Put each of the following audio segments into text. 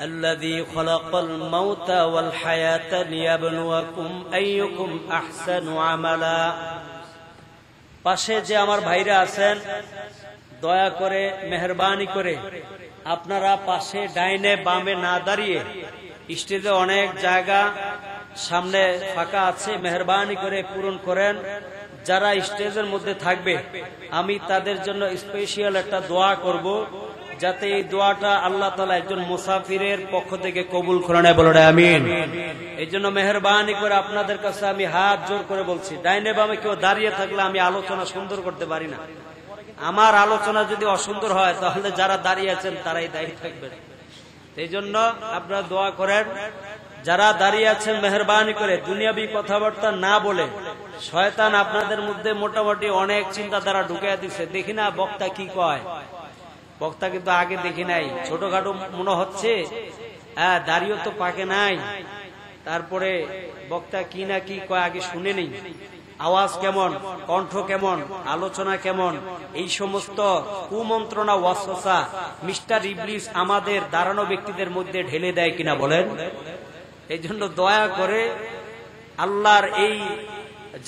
الذي خلق الموت والحياة ليبلوكم أيكم أحسن عملا পাশে যে আমার ভাইরা আছেন দয়া করে মেহরবানি করে আপনারা পাশে ডাইনে বামে না দাঁড়িয়ে স্টেজে অনেক জায়গা সামনে ফাঁকা আছে মেহরবানি করে পূরণ করেন যারা স্টেজের মধ্যে থাকবে আমি তাদের জন্য স্পেশিয়াল একটা দোয়া করবো যাতে এই দোয়াটা আল্লাহ তালা একজন মুসাফিরের পক্ষ থেকে কবুল করেন বলে আমিন এই জন্য মেহরবানি করে আপনাদের কাছে আমি হাত জোর করে বলছি ডাইনে বামে কেউ দাঁড়িয়ে থাকলে আমি আলোচনা সুন্দর করতে পারি না আমার আলোচনা যদি অসুন্দর হয় তাহলে যারা দাঁড়িয়ে আছেন তারাই দায়ী থাকবেন এই জন্য আপনারা দোয়া করেন যারা দাঁড়িয়ে আছেন মেহরবানি করে দুনিয়াবি কথাবার্তা না বলে শয়তান আপনাদের মধ্যে মোটামুটি অনেক চিন্তাধারা ঢুকে দিচ্ছে দেখি না বক্তা কি কয় বক্তা কিন্তু আগে দেখি নাই ছোটখাটো মনে হচ্ছে হ্যাঁ দাঁড়িয়ে তো পাকে নাই তারপরে বক্তা কি না কি কয় আগে শুনে নেই আওয়াজ কেমন কণ্ঠ কেমন আলোচনা কেমন এই সমস্ত কুমন্ত্রণা ওয়াসা মিস্টার ইবলিস আমাদের দাঁড়ানো ব্যক্তিদের মধ্যে ঢেলে দেয় কিনা বলেন এই জন্য দয়া করে আল্লাহর এই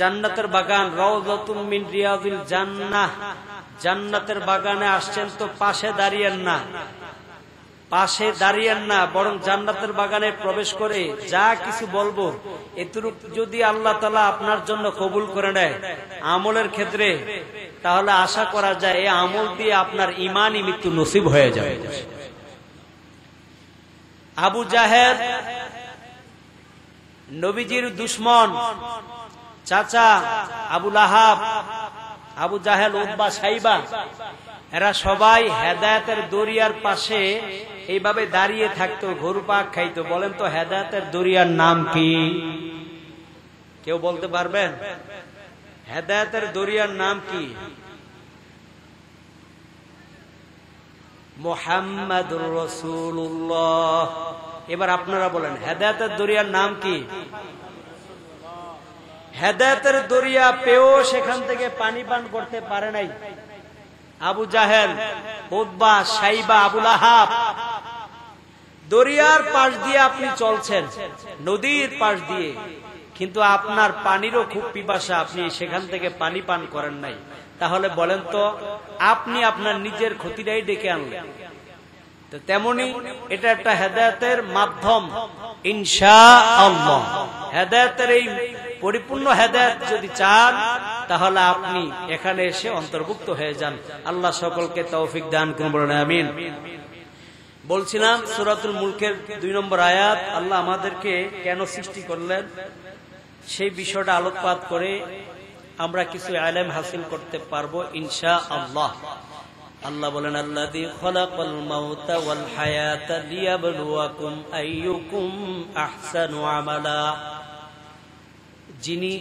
জান্নাতের বাগান রওজাতুল রিয়াজুল জান্নাহ জান্নাতের বাগানে আসছেন তো পাশে দাঁড়িয়েন না পাশে দাঁড়িয়েন না বরং জান্নাতের বাগানে প্রবেশ করে যা কিছু বলবো এতটুক যদি আল্লাহ তালা আপনার জন্য কবুল করে নেয় আমলের ক্ষেত্রে তাহলে আশা করা যায় এই আমল দিয়ে আপনার ইমানই মৃত্যু নসিব হয়ে যাবে আবু জাহেদ নবীজির দুশ্মন চাচা আবুল আহাব আবু জাহেল উদ্বা সাইবা এরা সবাই হেদায়তের দরিয়ার পাশে এইভাবে দাঁড়িয়ে থাকতো ঘরু পাক খাইতো বলেন তো হেদায়তের দরিয়ার নাম কি কেউ বলতে পারবেন হেদায়তের দরিয়ার নাম কি মোহাম্মদ রসুল্লাহ এবার আপনারা বলেন হেদায়তের দরিয়ার নাম কি হেদায়তের দরিয়া পেয়েও সেখান থেকে পানি পান করতে পারে নাই আবু জাহেল সাইবা আবুল আহাব দরিয়ার পাশ দিয়ে আপনি চলছেন নদীর পাশ দিয়ে কিন্তু আপনার পানিরও খুব পিপাসা আপনি সেখান থেকে পানি পান করেন নাই তাহলে বলেন তো আপনি আপনার নিজের ক্ষতিটাই ডেকে আনলেন তো তেমনি এটা একটা হেদায়তের মাধ্যম ইনশা আল্লাহ হেদায়তের এই পরিপূর্ণ হেদায়ত যদি চান তাহলে আপনি এখানে এসে অন্তর্ভুক্ত হয়ে যান আল্লাহ সকলকে তৌফিক দান আমিন বলছিলাম সুরাতুল মুলকের দুই নম্বর আয়াত আল্লাহ আমাদেরকে কেন সৃষ্টি করলেন সেই বিষয়টা আলোকপাত করে আমরা কিছু আলেম হাসিল করতে পারবো ইনসা আল্লাহ আল্লাহ বলেন আল্লাহ দি মাউতা ওয়াল হায়াতা লিয়াবলুয়াকুম আইয়ুকুম আহসানু আমালা যিনি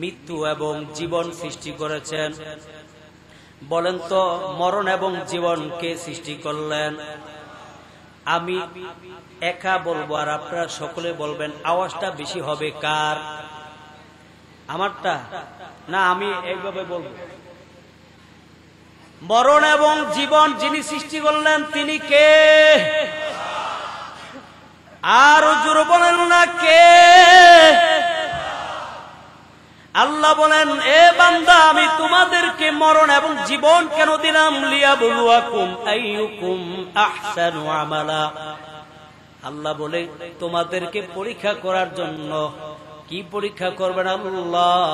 মৃত্যু এবং জীবন সৃষ্টি করেছেন বলেন তো মরণ এবং জীবনকে সৃষ্টি করলেন আমি একা বলবো আর আপনারা সকলে বলবেন আওয়াজটা বেশি হবে কার আমারটা না আমি এইভাবে বলবো মরণ এবং জীবন যিনি সৃষ্টি করলেন তিনি কে আর জোর বলেন না কে আল্লাহ বলেন এ বান্দা আমি তোমাদেরকে মরণ এবং জীবন কেন দিলাম লিয়া বলুয়াকুম আইয়ুকুম আহসানু আমালা আল্লাহ বলে তোমাদেরকে পরীক্ষা করার জন্য কি পরীক্ষা করবেন আল্লাহ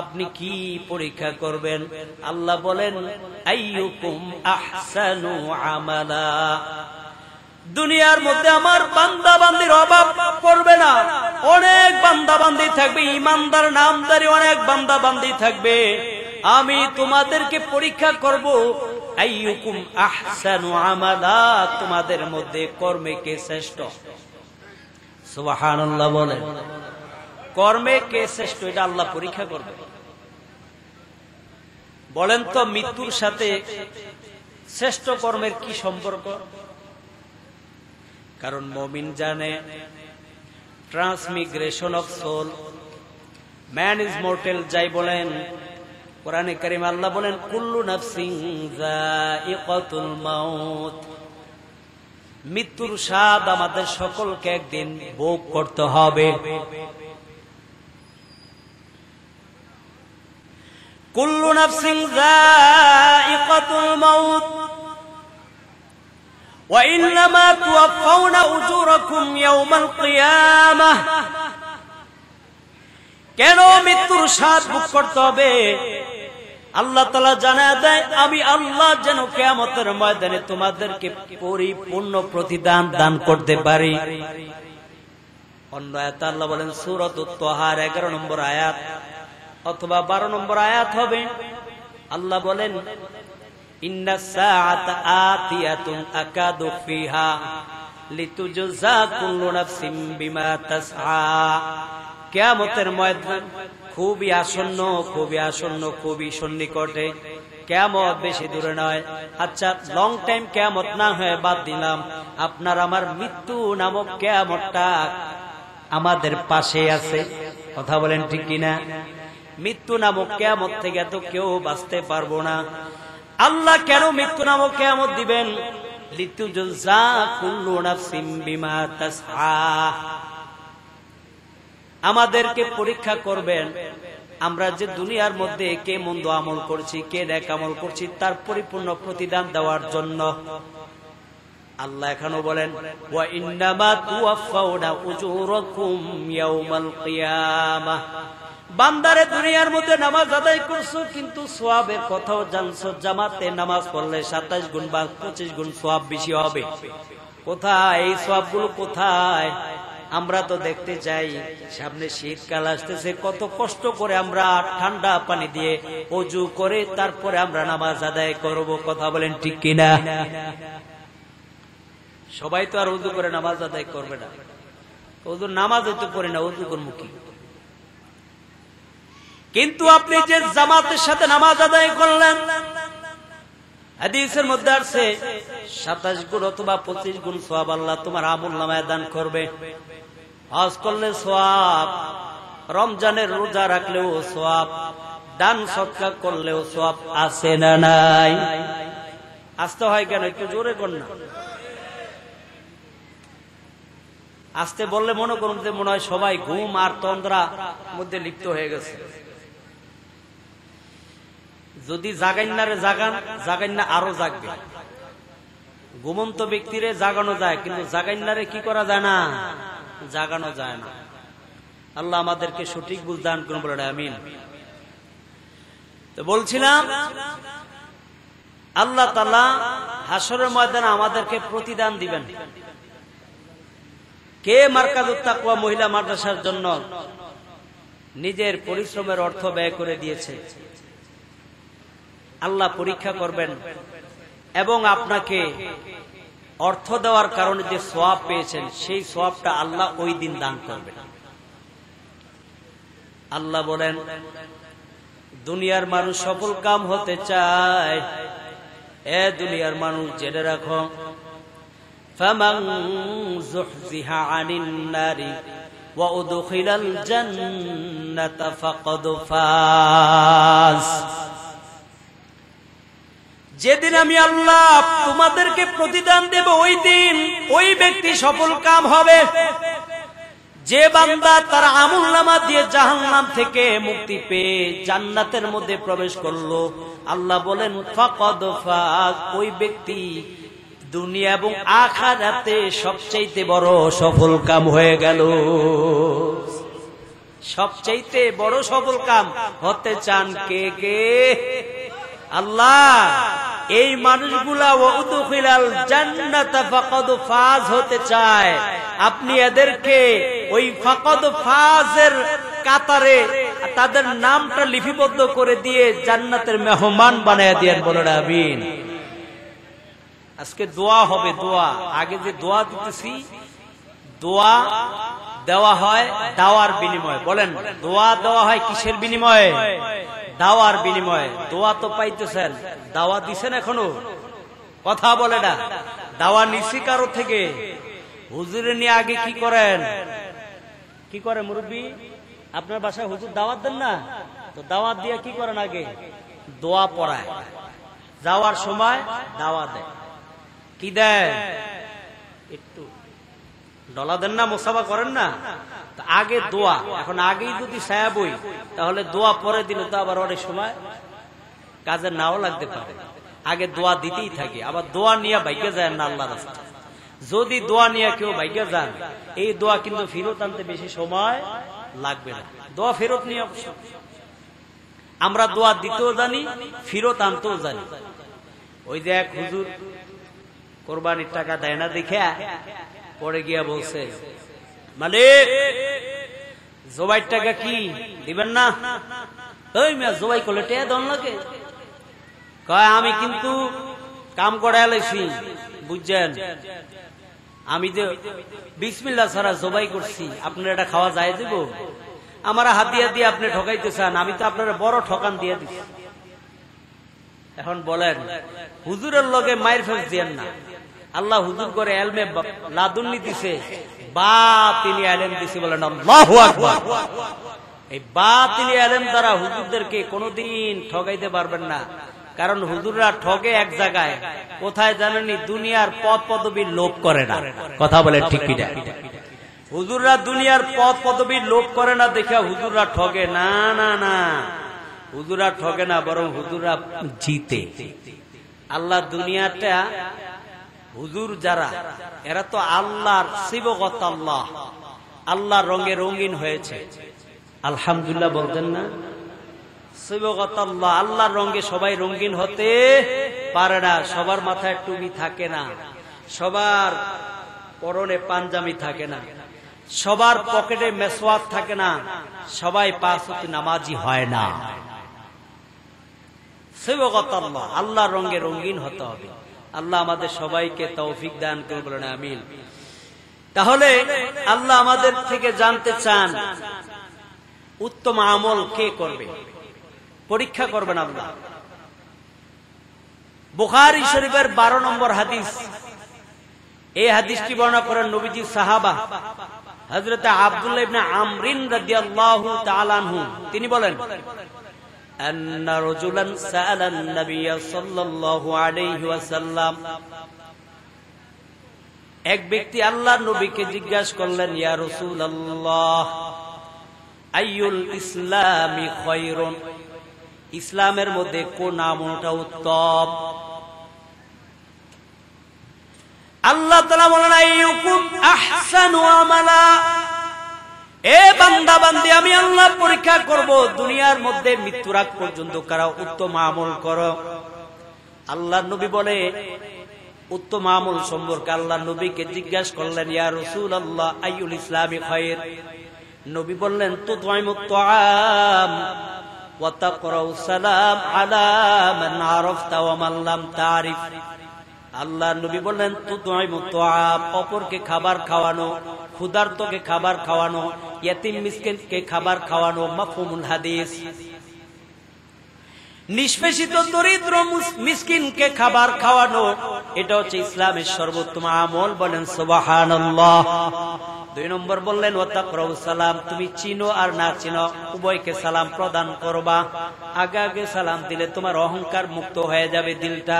আপনি কি পরীক্ষা করবেন আল্লাহ বলেন দুনিয়ার মধ্যে আমার বান্দা বান্দির অভাব করবে না অনেক বান্দা বান্দি থাকবে ইমানদার নামদারি অনেক বান্দা বান্দি থাকবে আমি তোমাদেরকে পরীক্ষা করব আইয়ুকুম আহসানু আমালা তোমাদের মধ্যে কর্মে কে শ্রেষ্ঠ সুবহানাল্লাহ বলেন কর্মে কে শ্রেষ্ঠ এটা আল্লাহ পরীক্ষা করবে বলেন তো মৃত্যুর সাথে শ্রেষ্ঠ কর্মের কি সম্পর্ক কারণ মমিন জানে transmigration of soul man is mortal যাই বলেন কোরআনে করিম আল্লাহ বলেন কুল্লু নফসিং মৃত্যুর স্বাদ আমাদের সকলকে একদিন ভোগ করতে হবে কুল্লু নাফসিন وإنما توفون أجوركم يوم القيامة কেন মৃত্যুর স্বাদ বুক করতে হবে আল্লাহ তালা জানা দেয় আমি আল্লাহ যেন কেমতের ময়দানে তোমাদেরকে পরিপূর্ণ প্রতিদান দান করতে পারি অন্য আয়াত আল্লাহ বলেন সুরত তোহার এগারো নম্বর আয়াত অথবা বারো নম্বর আয়াত হবে আল্লাহ বলেন কেয়ামতের ময়দান খুবই আসন্ন খুবই আসন্ন খুবই সন্নিকটে কেয়ামত বেশি দূরে নয় আচ্ছা লং টাইম কেয়ামত না হয়ে বাদ দিলাম আপনার আমার মৃত্যু নামক কেয়ামতটা আমাদের পাশে আছে কথা বলেন ঠিক কিনা মৃত্যু নামক কেয়ামত থেকে তো কেউ বাঁচতে পারবো না আল্লাহ কেন মৃত্যু নামক কেয়ামত দিবেন আমাদেরকে পরীক্ষা করবেন আমরা যে দুনিয়ার মধ্যে কে মন্দ আমল করছি কে ন্যাক আমল করছি তার পরিপূর্ণ প্রতিদান দেওয়ার জন্য আল্লাহ এখানো বলেন ওয়া বান্দারে দুনিয়ার মধ্যে নামাজ আদায় করছো কিন্তু সোয়াবের কথাও জানছো জামাতে নামাজ পড়লে সাতাইশ গুণ বা পঁচিশ গুণ সোয়াব বেশি হবে কোথায় এই গুলো কোথায় আমরা তো দেখতে চাই সামনে শীতকাল আসতেছে কত কষ্ট করে আমরা ঠান্ডা পানি দিয়ে অজু করে তারপরে আমরা নামাজ আদায় করবো কথা বলেন ঠিক কিনা সবাই তো আর উজু করে নামাজ আদায় করবে না উজুর নামাজ তো করে না উজু করবো কি কিন্তু আপনি যে জামাতের সাথে নামাজ আদায় করলেন হাদিসের মধ্যে আসছে সাতাশ গুণ অথবা পঁচিশ গুণ সোয়াব আল্লাহ তোমার আমুল নামায় দান করবে হজ করলে সোয়াব রমজানের রোজা রাখলেও সোয়াব দান সৎকার করলেও সোয়াব আছে না নাই আসতে হয় কেন একটু জোরে কর না আসতে বললে মনে করুন যে মনে হয় সবাই ঘুম আর তন্দ্রা মধ্যে লিপ্ত হয়ে গেছে যদি জাগাইন জাগাইনারে জাগান জাগাইন না আরো জাগবে ঘুমন্ত ব্যক্তিরে জাগানো যায় কিন্তু জাগাইন জাগাইনারে কি করা যায় না জাগানো যায় না আল্লাহ আমাদেরকে সঠিক বুঝদান করুন বলে আমিন তো বলছিলাম আল্লাহ তালা হাসরের ময়দানে আমাদেরকে প্রতিদান দিবেন কে মার্কাজ মহিলা মাদ্রাসার জন্য নিজের পরিশ্রমের অর্থ ব্যয় করে দিয়েছে আল্লাহ পরীক্ষা করবেন এবং আপনাকে অর্থ দেওয়ার কারণে যে সোয়াব পেয়েছেন সেই সোয়াবটা আল্লাহ ওই দিন দান করবেন আল্লাহ বলেন দুনিয়ার মানুষ সফল কাম হতে চায় এ দুনিয়ার মানুষ জেনে রাখো ফাজ যেদিন আমি আল্লাহ তোমাদেরকে প্রতিদান দেব ওই দিন ওই ব্যক্তি সফল কাম হবে যে বান্দা তার আমুল নামা দিয়ে নাম থেকে মুক্তি পেয়ে জান্নাতের মধ্যে প্রবেশ করলো আল্লাহ বলেন ওই ব্যক্তি দুনিয়া এবং আখারাতে সবচাইতে বড় সফল কাম হয়ে গেল সবচাইতে বড় সফল কাম হতে চান কে কে আল্লাহ এই মানুষগুলা ওদুখিলাল জান্নাত ফাকাদ ফাজ হতে চায় আপনি এদেরকে ওই ফাকাদ ফাজের কাতারে তাদের নামটা লিপিবদ্ধ করে দিয়ে জান্নাতের মেহমান বানায় দিয়েন বলেন আমিন আজকে দোয়া হবে দোয়া আগে যে দোয়া দিতেছি দোয়া দেওয়া হয় দাওয়ার বিনিময়ে বলেন দোয়া দেওয়া হয় কিসের বিনিময়ে দাওয়ার বিনিময়ে দোয়া তো পাইতেছেন দাওয়া দিছেন এখনো কথা বলে না দাওয়া নিছি কারো থেকে হুজুরে নিয়ে আগে কি করেন কি করে মুরব্বী আপনার বাসায় হুজুর দাওয়াত দেন না তো দাওয়াত দিয়ে কি করেন আগে দোয়া পড়ায় যাওয়ার সময় দাওয়া দেয় কি দেয় একটু ডলা দেন না মোসাফা করেন না আগে দোয়া এখন আগেই যদি সায়া বই তাহলে দোয়া পরে দিল তো আবার অনেক সময় কাজে নাও লাগতে পারে আগে দোয়া দিতেই থাকে আবার দোয়া নিয়ে ভাইকে যায় না আল্লাহ রাস্তা যদি দোয়া নিয়ে কেউ ভাইকে যান এই দোয়া কিন্তু ফেরত আনতে বেশি সময় লাগবে না দোয়া ফেরত নিয়ে আমরা দোয়া দিতেও জানি ফেরত আনতেও জানি ওই যে এক হুজুর কোরবানির টাকা দেয় না দেখে পরে গিয়া বলছে মালিক জোবাইর টাকা কি দিবেন না ওই মিয়া জোবাই করলে টেয়া দন লাগে কয় আমি কিন্তু কাম করা এলেছি বুঝছেন আমি যে বিসমিল্লা ছাড়া জবাই করছি আপনার এটা খাওয়া যায় দিব আমার হাতিয়া দিয়ে আপনি ঠকাইতে চান আমি তো আপনার বড় ঠকান দিয়ে দিচ্ছি এখন বলেন হুজুরের লগে মায়ের ফেস দিয়েন না আল্লাহ হুজুর করে এলমে লাদুল্লি দিছে বা তিনি এলেন দিছে বলেন এই বা তিনি এলেন তারা হুজুরদেরকে কোনোদিন ঠগাইতে পারবেন না কারণ হুজুররা ঠগে এক জায়গায় কোথায় জানেনি দুনিয়ার পদ পদবী লোভ করে না কথা বলে ঠিক কিনা হুজুররা দুনিয়ার পদ পদবী লোভ করে না দেখে হুজুররা ঠগে না না না হুজুররা ঠগে না বরং হুজুররা জিতে আল্লাহ দুনিয়াটা হুজুর যারা এরা তো আল্লাহর শিবগত আল্লাহ আল্লাহর রঙে রঙিন হয়েছে আলহামদুল্লাহ বলতেন না শিবগত আল্লাহ আল্লাহর রঙে সবাই রঙিন হতে পারে না সবার মাথায় টুপি থাকে না সবার পরনে পাঞ্জামি থাকে না সবার পকেটে মেসওয়াত থাকে না সবাই পাঁচ নামাজি হয় না শিবগত আল্লাহ আল্লাহর রঙে রঙিন হতে হবে আল্লাহ আমাদের সবাইকে তৌফিক দান করে বলেন আমিল তাহলে আল্লাহ আমাদের থেকে জানতে চান উত্তম আমল কে করবে পরীক্ষা করবেন আল্লাহ বুখারি শরীফের বারো নম্বর হাদিস এই হাদিসটি বর্ণনা করেন নবীজি সাহাবা হজরত আবদুল্লাহ আমরিন রাজিয়াল্লাহ তালানহু তিনি বলেন أن رجلا سأل النبي صلى الله عليه وسلم এক ব্যক্তি আল্লাহ নবীকে জিজ্ঞাসা করলেন ইয়া ইসলামী ইসলামের মধ্যে কোন আমলটা উত্তম আল্লাহ তালা বলেন আইয়ুকুম আহসানু আমালা এ বান্দা আমি আল্লাহ পরীক্ষা করব দুনিয়ার মধ্যে মৃত্যুর আগ পর্যন্ত কারা উত্তম আমল কর আল্লাহ নবী বলে উত্তম আমল সম্পর্কে আল্লাহ নবীকে জিজ্ঞাসা করলেন ইয়া রসুল আল্লাহ আইউল ইসলামী খয়ের নবী বললেন তো তোয়াম ওয়াতা করাউ সালাম আলা মান আরফতা ওয়া মান লাম তারিফ আল্লাহ নবী বললেন তু অপরকে খাবার খাওয়ানো ক্ষুধার্তকে খাবার খাওয়ানো ইয়াতিম কে খাবার খাওয়ানো মাফুমুল হাদিস নিষ্পেষিত দরিদ্র মিসকিনকে খাবার খাওয়ানো এটা হচ্ছে ইসলামের সর্বোত্তম আমল বলেন সোবাহান দুই নম্বর বললেন ওতাকরব সালাম তুমি চিনো আর না চিনো উভয়কে সালাম প্রদান করবা আগে আগে সালাম দিলে তোমার অহংকার মুক্ত হয়ে যাবে দিলটা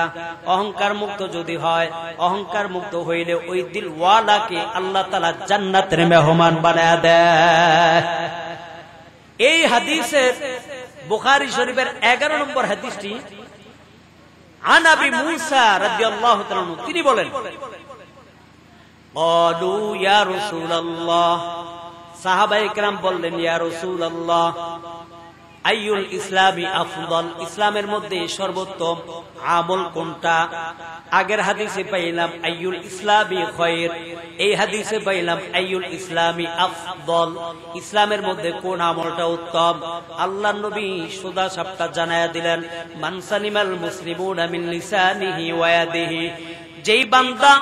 অহংকার মুক্ত যদি হয় অহংকার মুক্ত হইলে ওই দিল ওয়ালাকে আল্লাহ তালা জান্নাতের মেহমান বানায় দেয় এই হাদিসের বুখারি শরীফের এগারো নম্বর হাদিসটি আনাবি মুসা রাজি আল্লাহ তিনি বলেন قالوا সাহাবাই বললেন আইউল ইসলামী আফদল ইসলামের মধ্যে সর্বোত্তম আমল কোনটা আগের হাদিসে পাইলাম আইউল ইসলামী খয়ের এই হাদিসে পাইলাম আইউল ইসলামী আফদল ইসলামের মধ্যে কোন আমলটা উত্তম আল্লাহ নবী সুদা সাপটা জানায়া দিলেন মানসানিমাল মুসলিমুন আমিন লিসানিহি ওয়ায়াদিহি যেই বান্দা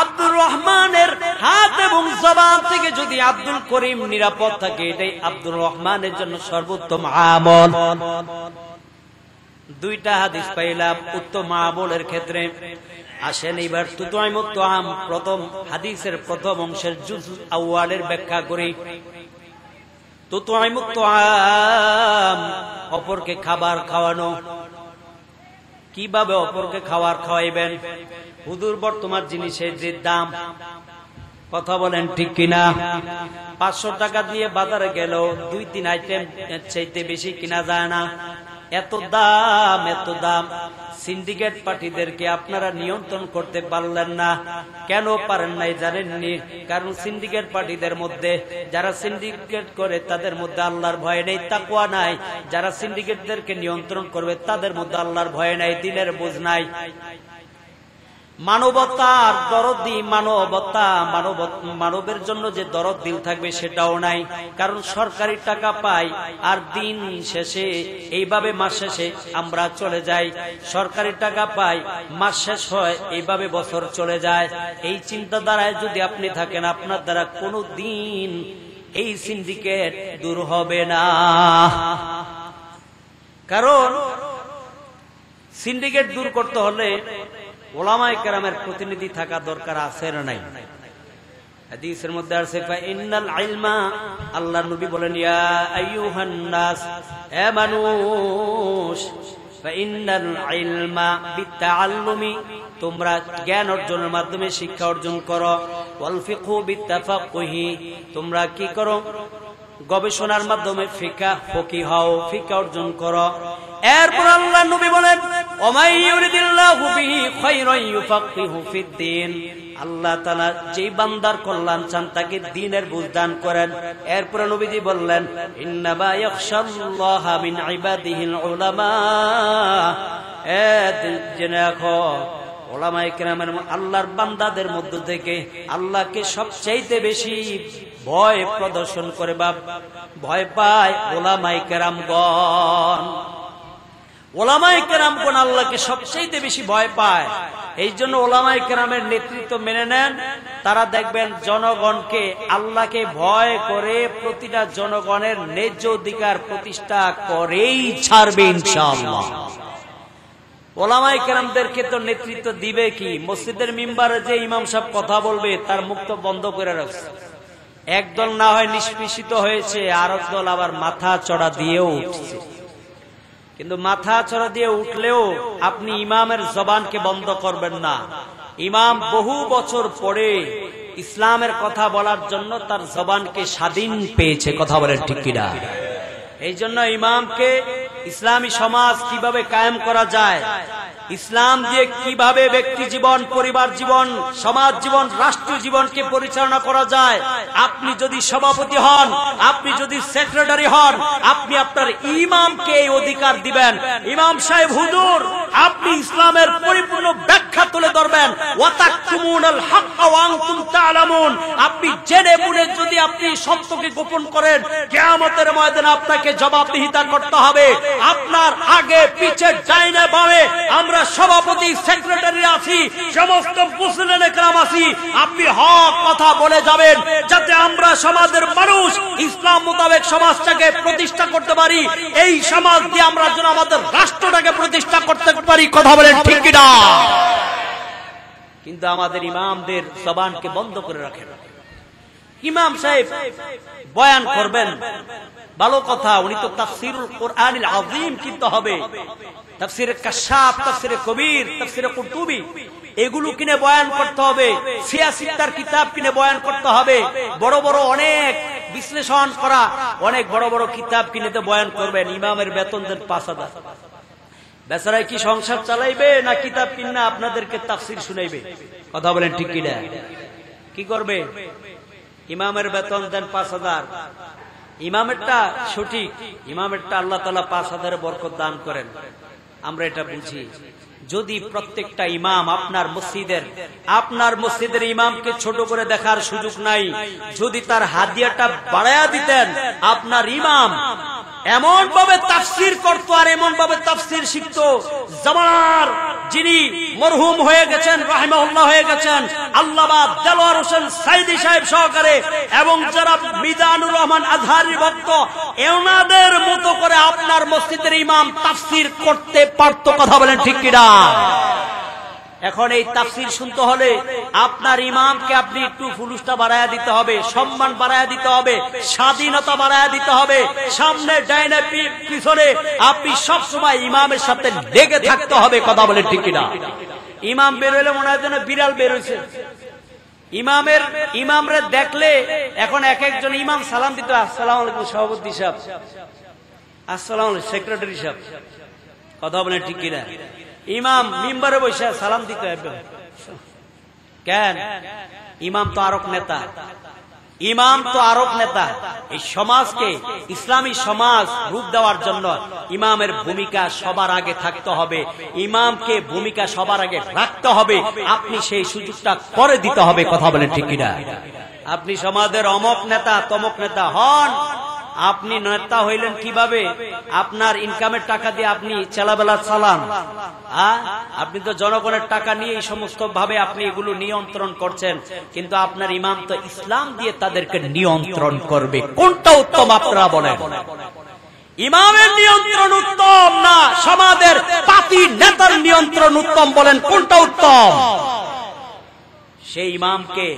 আব্দুর রহমানের হাত এবং জবান থেকে যদি আব্দুল করিম নিরাপদ থাকে এটাই আব্দুর রহমানের জন্য সর্বোত্তম আমল দুইটা হাদিস পাইলাম উত্তম আমলের ক্ষেত্রে আসেন এবার তুতোয়াইমুত্ত আম প্রথম হাদিসের প্রথম অংশের জুজ আওয়ালের ব্যাখ্যা করি তুতোয়াইমুত্ত আম অপরকে খাবার খাওয়ানো কিভাবে অপরকে খাওয়ার খাওয়াইবেন হুদুর বর্তমান জিনিসের যে দাম কথা বলেন ঠিক কিনা পাঁচশো টাকা দিয়ে বাজারে গেল দুই তিন আইটেম চাইতে বেশি কিনা যায় না এত দাম এত দাম সিন্ডিকেট পার্টিদেরকে আপনারা নিয়ন্ত্রণ করতে পারলেন না কেন পারেন নাই জানেননি কারণ সিন্ডিকেট পার্টিদের মধ্যে যারা সিন্ডিকেট করে তাদের মধ্যে আল্লাহর ভয় নেই তাকুয়া নাই যারা সিন্ডিকেটদেরকে নিয়ন্ত্রণ করবে তাদের মধ্যে আল্লাহর ভয় নাই দিনের বোঝ নাই মানবতার দরদ দরদি মানবতা মানব মানবের জন্য যে দরদ দিল থাকবে সেটাও নাই কারণ সরকারি টাকা পাই আর দিন শেষে এইভাবে মাস শেষে আমরা চলে যাই সরকারি টাকা পাই মাস শেষ হয় এইভাবে বছর চলে যায় এই চিন্তা দ্বারায় যদি আপনি থাকেন আপনার দ্বারা কোনো দিন এই সিন্ডিকেট দূর হবে না কারণ সিন্ডিকেট দূর করতে হলে ওলামায় কেরামের প্রতিনিধি থাকা দরকার আছে না নাই হাদিসের মধ্যে আছে ইন্নাল আইলমা আল্লাহ নবী বলেন ইয়া আইয়ুহান এ মানুষ ইন্নাল ইলমা বিতাআল্লুমি তোমরা জ্ঞান অর্জনের মাধ্যমে শিক্ষা অর্জন করো ওয়াল ফিকহু বিতাফাকুহি তোমরা কি করো গবেষণার মাধ্যমে ফিকা ফকি হও ফিকা অর্জন করো এরপর আল্লাহ নবী বলেন আল্লাহ যে বান্দার কল্যাণ চান তাকে দিনের বুঝদান করেন এরপরে নবীজি বললেন ওলামাই কেরামের আল্লাহর বান্দাদের মধ্য থেকে আল্লাহকে সবচাইতে বেশি ভয় প্রদর্শন করে বা ভয় পায় ওলামাই কেরামগণ ওলামাই কেরামগণ আল্লাহকে সবচেয়ে বেশি ভয় পায় এই জন্য ওলামাই কেরামের নেতৃত্ব মেনে নেন তারা দেখবেন জনগণকে আল্লাহকে ভয় করে প্রতিটা জনগণের ন্যায্য অধিকার প্রতিষ্ঠা করেই ছাড়বে ইনশাআল্লাহ ওলামাই কেরামদেরকে তো নেতৃত্ব দিবে কি মসজিদের মিম্বারে যে ইমাম সাহেব কথা বলবে তার মুক্ত বন্ধ করে রাখছে একদল না হয় নিষ্পেষিত হয়েছে আর দল আবার মাথা চড়া দিয়েও উঠছে কিন্তু মাথা চড়া দিয়ে উঠলেও আপনি ইমামের জবানকে বন্ধ করবেন না ইমাম বহু বছর পরে ইসলামের কথা বলার জন্য তার জবানকে স্বাধীন পেয়েছে কথা বলেন ঠিক কিনা এই জন্য ইমামকে ইসলামী সমাজ কিভাবে কায়েম করা যায় ইসলাম দিয়ে কিভাবে ব্যক্তি জীবন পরিবার জীবন সমাজ জীবন রাষ্ট্রীয় জীবনকে পরিচালনা করা যায় আপনি যদি সভাপতি হন আপনি যদি সেক্রেটারি হন আপনি আপনার ইমামকে এই অধিকার দিবেন ইমাম সাহেব হুজুর আপনি ইসলামের পরিপূর্ণ ব্যাখ্যা তুলে ধরবেন আপনি জেনে বুনে যদি আপনি সত্যকে গোপন করেন কেয়ামতের ময়দানে আপনাকে জবাবদিহিতা করতে হবে আপনার আগে পিছের চাইনে না পাবে আমরা আমরা সভাপতি সেক্রেটারি আছি সমস্ত মুসলিম আছি আপনি হক কথা বলে যাবেন যাতে আমরা সমাজের মানুষ ইসলাম মোতাবেক সমাজটাকে প্রতিষ্ঠা করতে পারি এই সমাজ দিয়ে আমরা যেন আমাদের রাষ্ট্রটাকে প্রতিষ্ঠা করতে পারি কথা বলেন ঠিক কিনা কিন্তু আমাদের ইমামদের সবানকে বন্ধ করে রাখেন ইমাম সাহেব বয়ান করবেন ভালো কথা উনি তো তাফসিরুল কোরআনিল আযীম কিনতে হবে তাফসিরে কাশাফ তাফসিরে কবির তাফসিরে কুতুবি এগুলো কিনে বয়ান করতে হবে সিয়াসিত্তার কিতাব কিনে বয়ান করতে হবে বড় বড় অনেক বিশ্লেষণ করা অনেক বড় বড় কিতাব কিনে তো বয়ান করবেন ইমামের বেতনদের দেন পাঁচ হাজার বেচারায় কি সংসার চালাইবে না কিতাব কিনা আপনাদেরকে তাফসির শুনাইবে কথা বলেন ঠিক কিনা কি করবে ইমামের বেতন দেন পাঁচ হাজার ইমামেরটা সঠিক ইমামেরটা আল্লাহ তালা পাঁচ হাজারে বরকত দান করেন আমরা এটা বুঝি যদি প্রত্যেকটা ইমাম আপনার মসজিদের আপনার মসজিদের ইমামকে ছোট করে দেখার সুযোগ নাই যদি তার হাদিয়াটা বাড়াইয়া দিতেন আপনার ইমাম এমন ভাবে তাফসির করতো আর এমন ভাবে তাফসির শিখত জামার যিনি মরহুম হয়ে গেছেন রাহেমাউল্লাহ হয়ে গেছেন আল্লামা দেলোয়ার হোসেন সাইদি সাহেব সহকারে এবং যারা মিজানুর রহমান আজহারি ভক্ত এনাদের মতো করে আপনার মসজিদের ইমাম তাফসির করতে পারত কথা বলেন ঠিক কিনা এখন এই তাফসির শুনতে হলে আপনার ইমামকে আপনি একটু ফুলুসটা বাড়ায় দিতে হবে সম্মান বাড়ায় দিতে হবে স্বাধীনতা বাড়ায় দিতে হবে সামনে ডাইনে পিছনে আপনি সব সময় ইমামের সাথে লেগে থাকতে হবে কথা বলে ঠিক না ইমাম বেরোলে মনে হয় যেন বিড়াল বেরোছে ইমামের ইমামরে দেখলে এখন এক একজন ইমাম সালাম দিত আসসালাম আলাইকুম সভাপতি সাহেব আসসালাম সেক্রেটারি সাহেব কথা বলে ঠিক কিনা ইমাম মিম্বারে বসে সালাম দিতে হবে কেন ইমাম তো আরব নেতা ইমাম তো আরব নেতা এই সমাজকে ইসলামী সমাজ রূপ দেওয়ার জন্য ইমামের ভূমিকা সবার আগে থাকতে হবে ইমামকে ভূমিকা সবার আগে রাখতে হবে আপনি সেই সুযোগটা করে দিতে হবে কথা বলেন ঠিক কিনা আপনি সমাজের অমক নেতা তমক নেতা হন আপনি নেতা হইলেন কিভাবে আপনার ইনকামের টাকা দিয়ে আপনি চালাবেলা চালান হ্যাঁ? আপনি তো জনগণের টাকা নিয়ে এই সমস্ত ভাবে আপনি এগুলো নিয়ন্ত্রণ করছেন কিন্তু আপনার ইমাম তো ইসলাম দিয়ে তাদেরকে নিয়ন্ত্রণ করবে কোনটা উত্তম আপনারা বলেন ইমামের নিয়ন্ত্রণ উত্তম না সমাজের পাতি নেতার নিয়ন্ত্রণ উত্তম বলেন কোনটা উত্তম সেই ইমামকে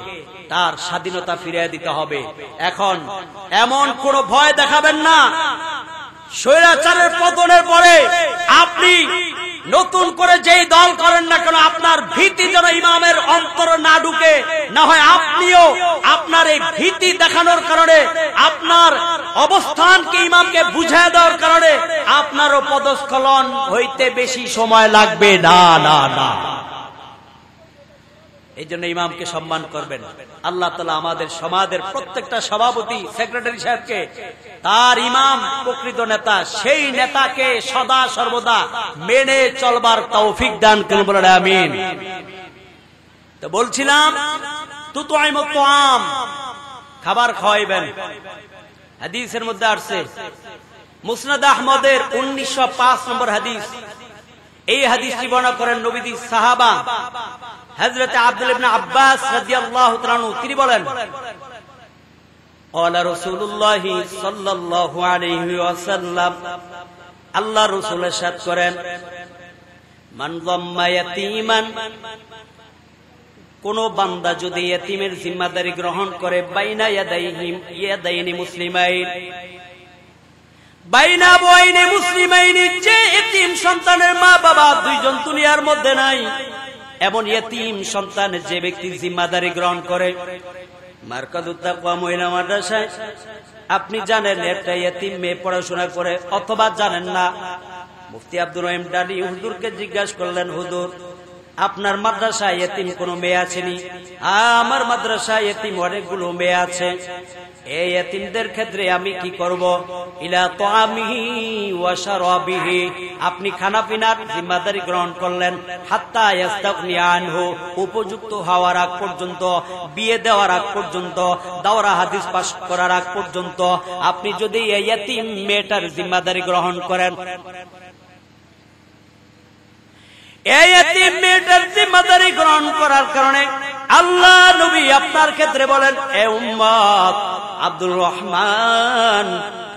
তার স্বাধীনতা ফিরিয়ে দিতে হবে এখন এমন কোনো ভয় দেখাবেন না স্বৈরাচারের পতনের পরে আপনি নতুন করে যেই দল করেন না কেন আপনার ভীতি যেন ইমামের অন্তর না ঢুকে না হয় আপনিও আপনার এই ভীতি দেখানোর কারণে আপনার অবস্থানকে ইমামকে বুঝায় দেওয়ার কারণে আপনারও পদস্খলন হইতে বেশি সময় লাগবে না না না এই জন্য ইমামকে সম্মান করবেন আল্লাহ তালা আমাদের সমাজের প্রত্যেকটা সভাপতি সেক্রেটারি সাহেবকে তার ইমাম প্রকৃত নেতা সেই নেতাকে সদা সর্বদা মেনে চলবার তৌফিক দান করেন বলেন আমিন তো বলছিলাম তু তো আম খাবার খাওয়াইবেন হাদিসের মধ্যে আসছে মুসনাদ আহমদের উনিশশো নম্বর হাদিস এই হাদিসটি বর্ণনা করেন নবীদি সাহাবা হযরত আব্দুল ইবনে আব্বাস রাদিয়াল্লাহু তাআলা তিনি বলেন قال রাসূলুল্লাহ সাল্লাল্লাহু আলাইহি ওয়াসাল্লাম আল্লাহ রাসূল ارشاد করেন মান যাম্মা ইয়াতীমান কোন বান্দা যদি ইয়াতিমের জিম্মাদারি গ্রহণ করে বাইনা ইয়াদাইহিম ইয়াদাইনি মুসলিমাইন বাইনা বইনে মুসলিম আইনি যে এতিম সন্তানের মা বাবা দুইজন দুনিয়ার মধ্যে নাই এমন এতিম সন্তান যে ব্যক্তি জিম্মাদারি গ্রহণ করে আপনি জানেন একটা এতিম মেয়ে পড়াশোনা করে অথবা জানেন না মুফতি আব্দুর রহিম ডালি হুজুরকে জিজ্ঞাসা করলেন হুদুর আপনার মাদ্রাসায় এতিম কোনো মেয়ে আছেনি হ্যাঁ, আমার মাদ্রাসায় এতিম অনেকগুলো মেয়ে আছে এতিমদের ক্ষেত্রে আমি কি করব ইলা তো আমি ওয়াশারবিহি আপনি খানা পিনার জিম্মাদারি গ্রহণ করলেন হাত্তা উপযুক্ত হওয়ার আগ পর্যন্ত বিয়ে দেওয়ার আগ পর্যন্ত দাওরা হাদিস পাশ করার আগ পর্যন্ত আপনি যদি মেয়েটার জিম্মাদারি গ্রহণ করেন এই মেয়েটার জিম্মাদারি গ্রহণ করার কারণে আল্লাহ নবী আপনার ক্ষেত্রে বলেন এ উম্মত আব্দুর রহমান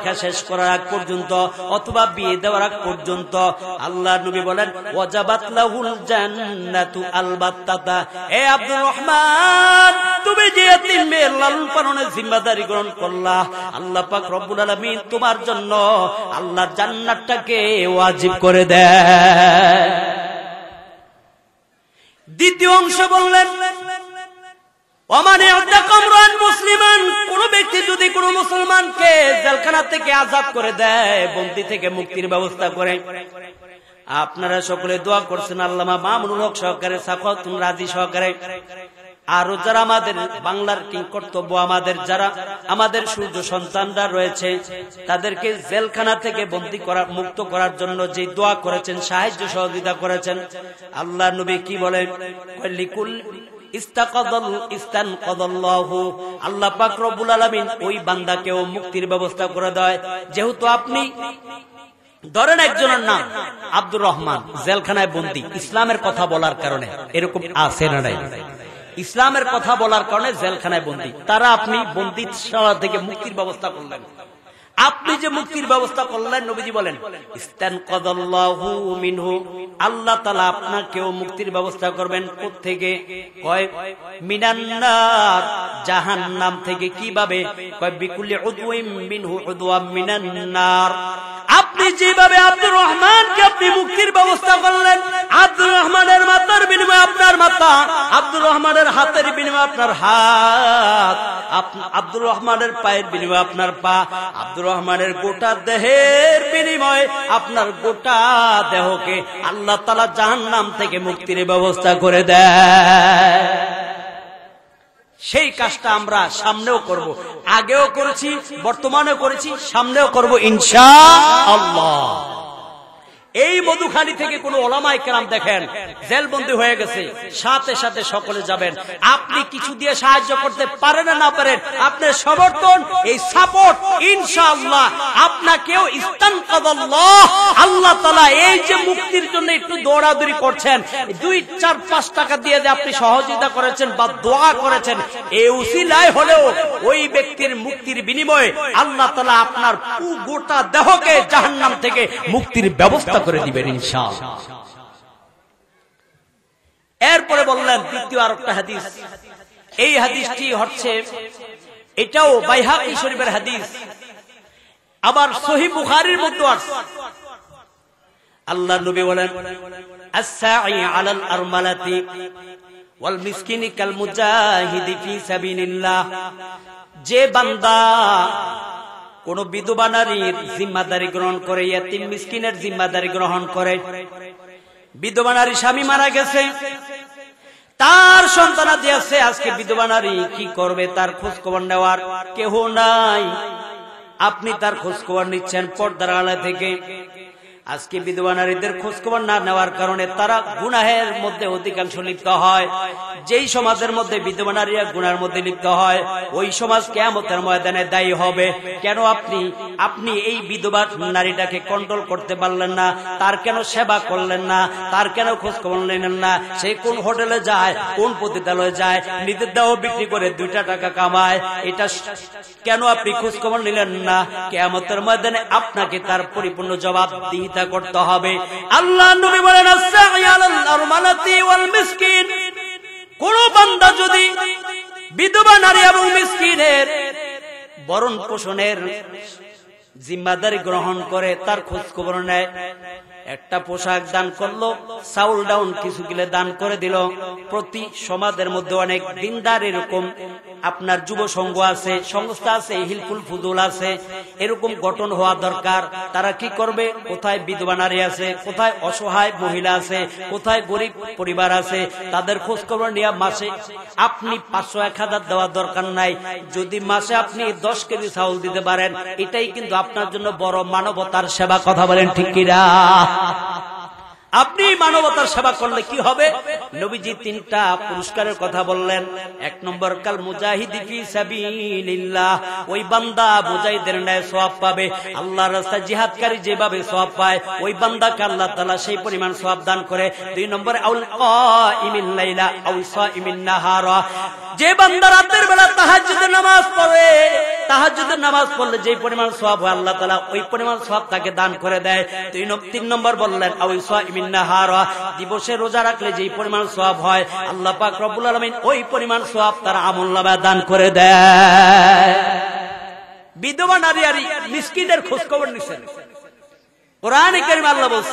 লেখা শেষ করার আগ পর্যন্ত অথবা বিয়ে দেওয়ার আগ পর্যন্ত আল্লাহ নবী বলেন ওয়াজাবাতলাহুল জান্নাতু আলবাত্তাতা এ আব্দুর রহমান তুমি যে তিন মেয়ের লালন পালনের জিম্মাদারি গ্রহণ করলা আল্লাহ পাক রব্বুল তোমার জন্য আল্লাহ জান্নাতটাকে ওয়াজিব করে দেয় দ্বিতীয় অংশ বললেন অমানে কামরান মুসলিমান কোন ব্যক্তি যদি কোন মুসলমানকে জেলখানা থেকে আজাদ করে দেয় বন্দি থেকে মুক্তির ব্যবস্থা করে আপনারা সকলে দোয়া করছেন আল্লামা মামুনুল হক সহকারে সাফাতুন রাজি সহকারে আরো যারা আমাদের বাংলার কিং কর্তব্য আমাদের যারা আমাদের সূর্য সন্তানরা রয়েছে তাদেরকে জেলখানা থেকে বন্দি করার মুক্ত করার জন্য যে দোয়া করেছেন সাহায্য সহযোগিতা করেছেন আল্লাহ নবী কি বলেন আল্লাহ আলমিন ওই বান্দাকেও মুক্তির ব্যবস্থা করে দেয় যেহেতু আপনি ধরেন একজনের নাম আব্দুর রহমান জেলখানায় বন্দী ইসলামের কথা বলার কারণে এরকম আছে না নাই ইসলামের কথা বলার কারণে জেলখানায় বন্দী তারা আপনি বন্দী থেকে মুক্তির ব্যবস্থা করলেন আপনি যে মুক্তির ব্যবস্থা করলেন নবীজি বলেন ইস্তান কদল্লাহু মিনহু আল্লাহ তাআলা আপনাকেও মুক্তির ব্যবস্থা করবেন থেকে কয় মিনান্নার জাহান্নাম থেকে কিভাবে কয় বিকুলি উদওয়িম মিনহু উদওয়াম মিনান্নার আপনি যেভাবে আব্দুর রহমানকে আপনি মুক্তির ব্যবস্থা করলেন আব্দুর রহমানের মাতার বিনিময়ে আপনার মাতা আব্দুর রহমানের হাতের বিনিময়ে আপনার হাত আব্দুর রহমানের পায়ের বিনিময়ে আপনার পা আব্দুর রহমানের গোটা দেহের বিনিময় আপনার গোটা দেহকে আল্লাহ তালা জাহান নাম থেকে মুক্তির ব্যবস্থা করে দেয় সেই কাজটা আমরা সামনেও করব। আগেও করেছি বর্তমানেও করেছি সামনেও করবো ইনশা আল্লাহ এই মধুখালী থেকে কোন ওলামাই কেরাম দেখেন জেলবন্দি হয়ে গেছে সাথে সাথে সকলে যাবেন আপনি কিছু দিয়ে সাহায্য করতে পারেন না পারেন আপনার সমর্থন এই সাপোর্ট ইনশাল্লাহ আপনাকেও ইস্তান আল্লাহ তালা এই যে মুক্তির জন্য একটু দৌড়াদৌড়ি করছেন দুই চার পাঁচ টাকা দিয়ে আপনি সহযোগিতা করেছেন বা দোয়া করেছেন এই উসিলায় হলেও ওই ব্যক্তির মুক্তির বিনিময়ে আল্লাহ তালা আপনার গোটা দেহকে জাহান্নাম থেকে মুক্তির ব্যবস্থা করে দিবেন ইনশাল এরপরে বললেন দ্বিতীয় আর একটা হাদিস এই হাদিসটি হচ্ছে এটাও বাইহাকি শরীফের হাদিস আবার সহি বুখারির মধ্যে আছে আল্লাহ নবী বলেন আসাই আলাল আরমালাতি ওয়াল মিসকিনি কাল মুজাহিদি ফি সাবিলিল্লাহ যে বান্দা কোন বিধবা নারীর জিম্মাদারি গ্রহণ করে ইয়াতিম মিসকিনের জিম্মাদারি গ্রহণ করে বিধবা নারী স্বামী মারা গেছে তার সন্তানাদি আছে আজকে বিধবা নারী কি করবে তার খোঁজ খবর নেওয়ার কেহ নাই আপনি তার খোঁজ খবর নিচ্ছেন পর্দার আলা থেকে আজকে বিধবা নারীদের খোঁজ খবর না নেওয়ার কারণে তারা গুনাহের মধ্যে অধিকাংশ লিপ্ত হয় যেই সমাজের মধ্যে বিধবা নারীরা গুনার মধ্যে লিপ্ত হয় ওই সমাজ কেমতের ময়দানে দায়ী হবে কেন আপনি আপনি এই বিধবা নারীটাকে কন্ট্রোল করতে পারলেন না তার কেন সেবা করলেন না তার কেন খোঁজ খবর নিলেন না সে কোন হোটেলে যায় কোন পতিতালয়ে যায় নিজের দেহ বিক্রি করে দুইটা টাকা কামায় এটা কেন আপনি খোঁজ খবর নিলেন না কেমতের ময়দানে আপনাকে তার পরিপূর্ণ জবাব দিতে চেষ্টা করতে হবে আল্লাহ নবী বলেন কোন বান্দা যদি বিধবা নারী এবং মিসকিনের বরণ পোষণের জিম্মাদারি গ্রহণ করে তার খোঁজ খবর নেয় একটা পোশাক দান করলো সাউল ডাউন কিছু গিলে দান করে দিল প্রতি সমাজের মধ্যে অনেক দিনদার এরকম আপনার যুব সংঘ আছে সংস্থা আছে হিলফুল ফুদুল আছে এরকম গঠন হওয়া দরকার তারা কি করবে কোথায় বিধবা নারী আছে কোথায় অসহায় মহিলা আছে কোথায় গরিব পরিবার আছে তাদের খোঁজ খবর নেওয়া মাসে আপনি পাঁচশো এক হাজার দেওয়া দরকার নাই যদি মাসে আপনি দশ কেজি চাউল দিতে পারেন এটাই কিন্তু আপনার জন্য বড় মানবতার সেবা কথা বলেন ঠিক কিনা আপনি মানবতার সেবা করলে কি হবে নবীজি তিনটা পুরস্কারের কথা বললেন এক নম্বর কাল মুজাহিদি ওই বান্দা মুজাহিদের ন্যায় সওয়াব পাবে আল্লাহর রাস্তায় জিহাদকারী যেভাবে সওয়াব পায় ওই বান্দা আল্লাহ তালা সেই পরিমাণ সওয়াব দান করে দুই নম্বরে আউল কাইমিল লাইলা যে বান্দা রাতের বেলা তাহাজ নামাজ পড়ে তাহাজুদের নামাজ পড়লে যে পরিমাণ সব হয় আল্লাহ তালা ওই পরিমাণ সব তাকে দান করে দেয় তিন তিন নম্বর বললেন ওই হার দিবসে রোজা রাখলে যেই পরিমাণ সব হয় আল্লাহ পাক রবুল আলমিন ওই পরিমাণ সব তার আমল নামা দান করে দেয় বিধবা নারী আর মিসকিদের খোঁজ খবর নিছেন কোরআন করিম আল্লাহ বলছে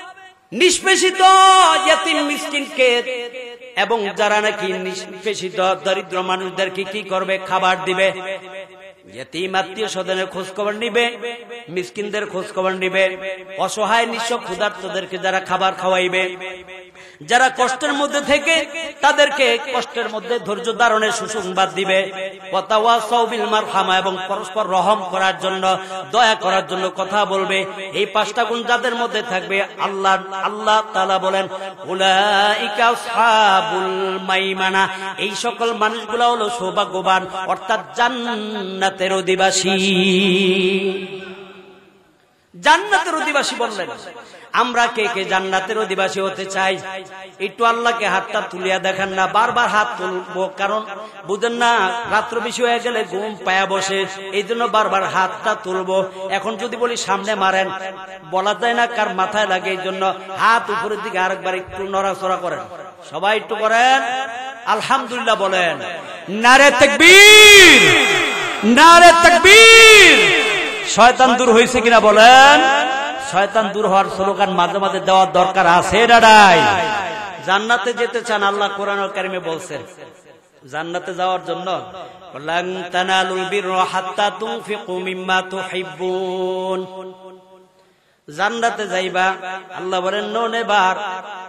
নিষ্পেষিত ইয়াতিম মিসকিনকে এবং যারা নাকি নিষ্পেষিত দরিদ্র মানুষদেরকে কি করবে খাবার দিবে খোঁজ খবর নিবে খোঁজ খবর নিবে অসহায় নিঃস্ব ক্ষুধার্তদেরকে যারা খাবার খাওয়াইবে যারা কষ্টের মধ্যে থেকে তাদেরকে কষ্টের মধ্যে ধৈর্য ধারণের সুসংবাদ দিবে এবং পরস্পর রহম করার জন্য দয়া করার জন্য কথা বলবে এই পাঁচটা গুণ যাদের মধ্যে থাকবে আল্লাহ আল্লাহ তালা বলেন মাইমানা এই সকল মানুষগুলা হলো সৌভাগ্যবান অর্থাৎ জান্নাতের অধিবাসী জান্নাতের অধিবাসী বললেন আমরা কে কে জান্নাতের অধিবাসী হতে চাই একটু আল্লাহকে হাতটা তুলিয়া দেখেন না বারবার হাত তুলবো কারণ বুঝেন না রাত্র বেশি হয়ে গেলে ঘুম পায়া বসে এই জন্য বারবার হাতটা তুলবো এখন যদি বলি সামনে মারেন বলা যায় না কার মাথায় লাগে এই জন্য হাত উপরের দিকে আরেকবার একটু নড়াচড়া করেন সবাই একটু করেন আলহামদুলিল্লাহ বলেন নারে তকবীর নারে তকবীর শয়তান দূর হয়েছে কিনা বলেন শয়তান দূর হওয়ার স্লোগান মাঝে মাঝে দেওয়ার দরকার আছে ডাই জান্নাতে যেতে চান আল্লাহ কোরআন কারিমে বলছেন জান্নাতে যাওয়ার জন্য লাং তানালুল বিররা হাত্তা তুমফিকু মিম্মা তুহিব্বুন জান্নাতে যাইবা আল্লাহ বলেন নো নেবার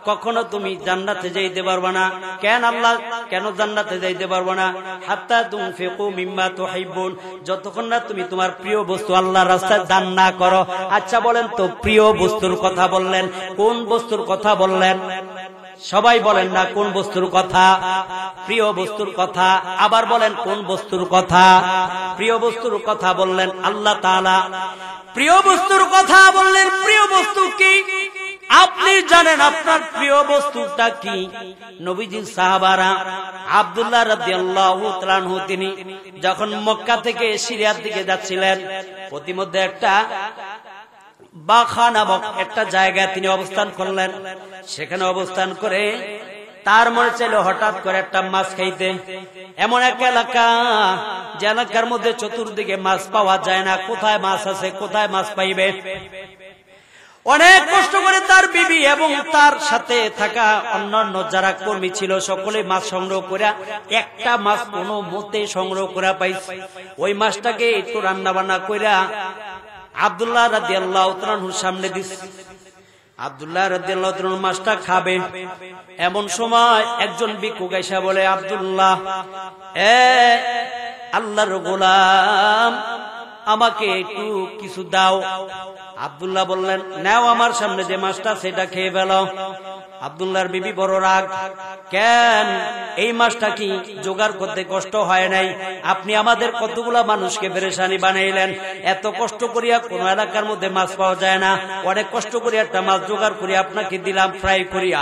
কখনো তুমি জান্নাতে যাইতে পারবে না কেন আল্লাহ কেন জান্নাতে যাইতে পারবে না হাত্তা তুম ফেকু মিম্মা তো হাইবুন যতক্ষণ না তুমি তোমার প্রিয় বস্তু আল্লাহ রাস্তায় দান না করো আচ্ছা বলেন তো প্রিয় বস্তুর কথা বললেন কোন বস্তুর কথা বললেন সবাই বলেন না কোন বস্তুর কথা প্রিয় বস্তুর কথা আবার বলেন কোন বস্তুর কথা প্রিয় বস্তুর কথা বললেন আল্লাহ তালা প্রিয় বস্তুর কথা বললেন প্রিয় বস্তু কি আপনি জানেন আপনার প্রিয় বস্তুটা কি নবীজি সাহাবারা আবদুল্লাহ রাজি আল্লাহ তিনি যখন মক্কা থেকে সিরিয়ার দিকে যাচ্ছিলেন প্রতিমধ্যে একটা বাখা নামক একটা জায়গায় তিনি অবস্থান করলেন সেখানে অবস্থান করে তার মনে চাইল হঠাৎ করে একটা মাছ খাইতে এমন এক এলাকা যে এলাকার মধ্যে চতুর্দিকে মাছ পাওয়া যায় না কোথায় মাছ আছে কোথায় মাছ পাইবে অনেক কষ্ট করে তার বিবি এবং তার সাথে থাকা অন্যান্য যারা কর্মী ছিল সকলে মাছ সংগ্রহ করে একটা মাছ কোনো মতে সংগ্রহ করা পাইছে ওই মাছটাকে একটু রান্না বান্না কইরা আবদুল্লাহ রাজি আল্লাহ সামনে দিস আবদুল্লাহ আল্লাহ রাদিয়াল্লাহু মাছটা খাবে এমন সময় একজন বিকু গাইসা বলে আবদুল্লাহ এ আল্লাহর গোলাম আমাকে একটু কিছু দাও আবদুল্লাহ বললেন নাও আমার সামনে যে মাছটা সেটা খেয়ে ফেলো আবদুল্লাহর বিবি বড় রাগ কেন এই মাসটা কি জোগাড় করতে কষ্ট হয় নাই আপনি আমাদের কতগুলা মানুষকে বেরেসানি বানাইলেন এত কষ্ট করিয়া কোন এলাকার মধ্যে মাছ পাওয়া যায় না অনেক কষ্ট করিয়া একটা মাছ জোগাড় করিয়া আপনাকে দিলাম ফ্রাই করিয়া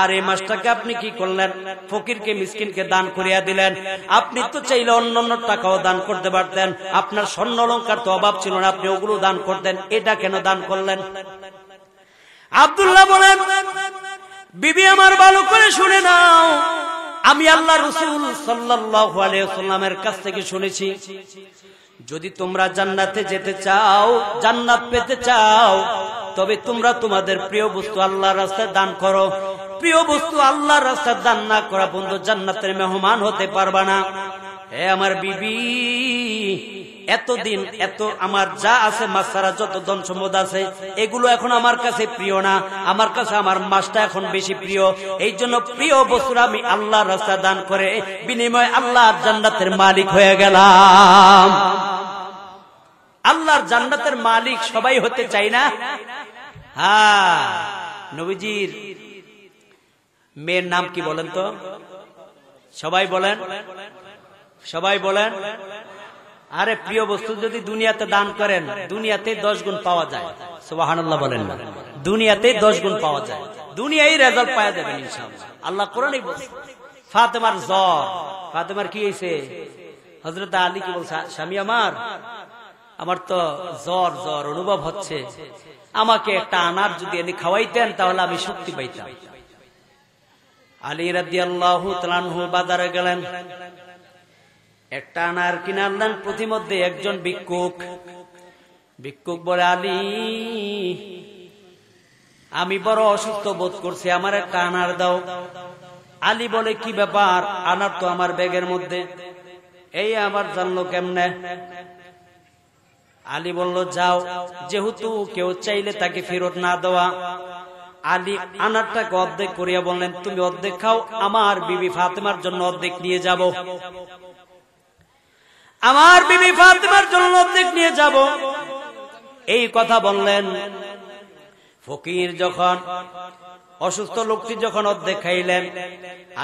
আর এই মাছটাকে আপনি কি করলেন ফকিরকে মিসকিনকে দান করিয়া দিলেন আপনি তো চাইলে অন্য অন্য টাকাও দান করতে পারতেন আপনার স্বর্ণ অলঙ্কার তো অভাব ছিল না আপনি ওগুলো দান করতেন এটা কেন দান করলেন আবদুল্লাহ বলেন বিবি আমার ভালো করে শুনে নাও আমি আল্লাহ রসুল সাল্লাহ আলাইসাল্লামের কাছ থেকে শুনেছি যদি তোমরা জান্নাতে যেতে চাও জান্নাত পেতে চাও তবে তোমরা তোমাদের প্রিয় বস্তু আল্লাহ রাস্তায় দান করো প্রিয় বস্তু আল্লাহ রাস্তায় দান না করা বন্ধু জান্নাতের মেহমান হতে পারবা না হে আমার বিবি এতদিন এত আমার যা আছে মাস্টারা যত ধন সম্পদ আছে এগুলো এখন আমার কাছে প্রিয় না আমার কাছে আমার মাছটা এখন বেশি প্রিয় এই জন্য প্রিয় বস্তুর আমি আল্লাহ রাস্তা দান করে বিনিময় আল্লাহ জান্নাতের মালিক হয়ে গেলাম আল্লাহর জান্নাতের মালিক সবাই হতে চাই না হ্যাঁ নবীজির মেয়ের নাম কি বলেন তো সবাই বলেন সবাই বলেন আরে প্রিয় বস্তু যদি দুনিয়াতে দান করেন দুনিয়াতে দশ গুণ পাওয়া যায় সোবাহান বলেন দুনিয়াতে দশ গুণ পাওয়া যায় দুনিয়ায় রেজাল্ট পাওয়া যাবে আল্লাহ কোরআন ফাতেমার জ্বর ফাতেমার কি হয়েছে হজরত আলী কি বলছে স্বামী আমার আমার তো জ্বর জ্বর অনুভব হচ্ছে আমাকে একটা আনার যদি এনে খাওয়াইতেন তাহলে আমি শক্তি পাইতাম আলী রাজি আল্লাহ বাজারে গেলেন একটা আনার কিনার আনলেন প্রতিমধ্যে একজন ভিক্ষুক ভিক্ষুক বলে আলি আমি বড় অসুস্থ বোধ করছি আমার একটা আনার দাও আলি বলে কি ব্যাপার আনার তো আমার ব্যাগের মধ্যে এই আমার জানলো কেমনে আলী বলল যাও যেহেতু কেউ চাইলে তাকে ফেরত না দেওয়া আলী আনারটাকে অর্ধেক করিয়া বললেন তুমি অর্ধেক খাও আমার বিবি ফাতেমার জন্য অর্ধেক নিয়ে যাব আমার বিবি ফাতেমার অর্ধেক নিয়ে যাব এই কথা বললেন ফকির যখন অসুস্থ লোকটি যখন অর্ধেক খাইলেন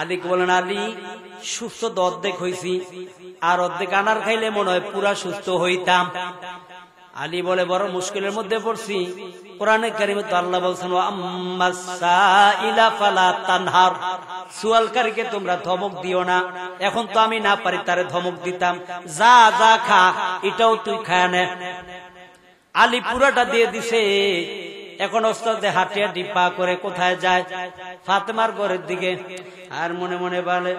আলিক বলেন আলী সুস্থ তো অর্ধেক হয়েছি আর অর্ধেক আনার খাইলে মনে হয় পুরা সুস্থ হইতাম আলী বলে বড় মুশকিলের মধ্যে পড়ছি কোরআনে কারিমে তো আল্লাহ বলছেন তানহার সুয়ালকারীকে তোমরা ধমক দিও না এখন তো আমি না পারি তারে ধমক দিতাম যা যা খা এটাও তুই খায় না আলী পুরাটা দিয়ে দিছে এখন ওস্তাদে হাঁটি হাঁটি পা করে কোথায় যায় ফাতেমার ঘরের দিকে আর মনে মনে বলে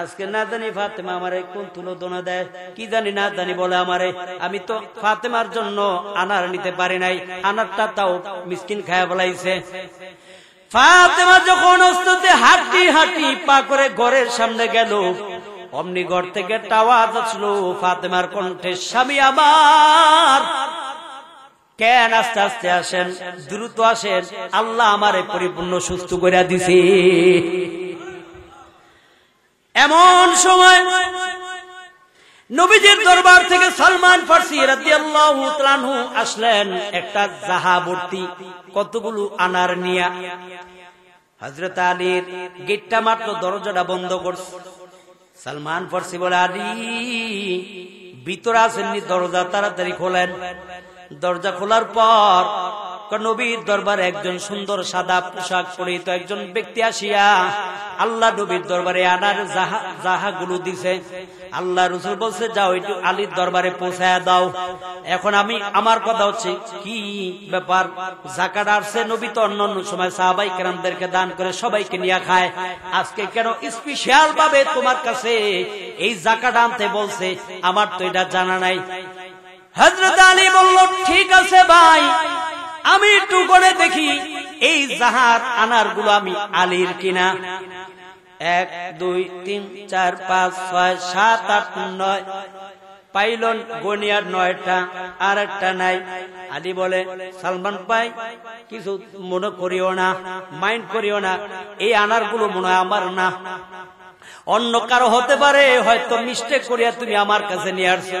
আজকে না জানি ফাতেমা আমারে কোন তুলোদনা দেয় কি জানি না জানি বলে আমারে আমি তো ফাতেমার জন্য আনার নিতে পারি নাই আনারটা তাও মিসকিন খায়া বলাইছে ফাতেমা যখন ওস্তাদে হাঁটি হাঁটি পা করে ঘরের সামনে গেল অমনি ঘর থেকে টাওয়াজ আসলো ফাতেমার কণ্ঠে স্বামী আমার কেন আস্তে আস্তে আসেন দ্রুত আসেন আল্লাহ আমারে পরিপূর্ণ সুস্থ করে দিছে এমন সময় নবীজির দরবার থেকে সালমান ফার্সি আসলেন একটা জাহাবর্তি কতগুলো আনার নিয়া হজরত আলীর গেটটা মাত্র দরজাটা বন্ধ করছে সালমান ফার্সি বলে আলী ভিতরে আসেননি দরজা তাড়াতাড়ি খোলেন দরজা খোলার পর নবীর দরবার একজন সুন্দর সাদা পোশাক পরিহিত একজন ব্যক্তি আসিয়া আল্লাহ নবীর দরবারে আনার জাহা গুলো দিছে আল্লাহ রসুল বলছে যাও একটু আলীর দরবারে পৌঁছায় দাও এখন আমি আমার কথা হচ্ছে কি ব্যাপার জাকাত আসছে নবী তো অন্য অন্য সময় সাহাবাই কেরামদেরকে দান করে সবাইকে নিয়ে খায় আজকে কেন স্পেশাল ভাবে তোমার কাছে এই জাকাত আনতে বলছে আমার তো এটা জানা নাই হজরত আলী বলল ঠিক আছে ভাই আমি একটু করে দেখি এই জাহাজ আনার গুলো আমি আলীর কিনা এক দুই তিন চার পাঁচ ছয় সাত আট নয় পাইলন গনিয়ার নয়টা আর একটা নাই আলী বলে সালমান পাই কিছু মনে করিও না মাইন্ড করিও না এই আনারগুলো মনে হয় আমার না অন্য কারো হতে পারে হয়তো মিস্টেক করিয়া তুমি আমার কাছে নিয়ে আসছো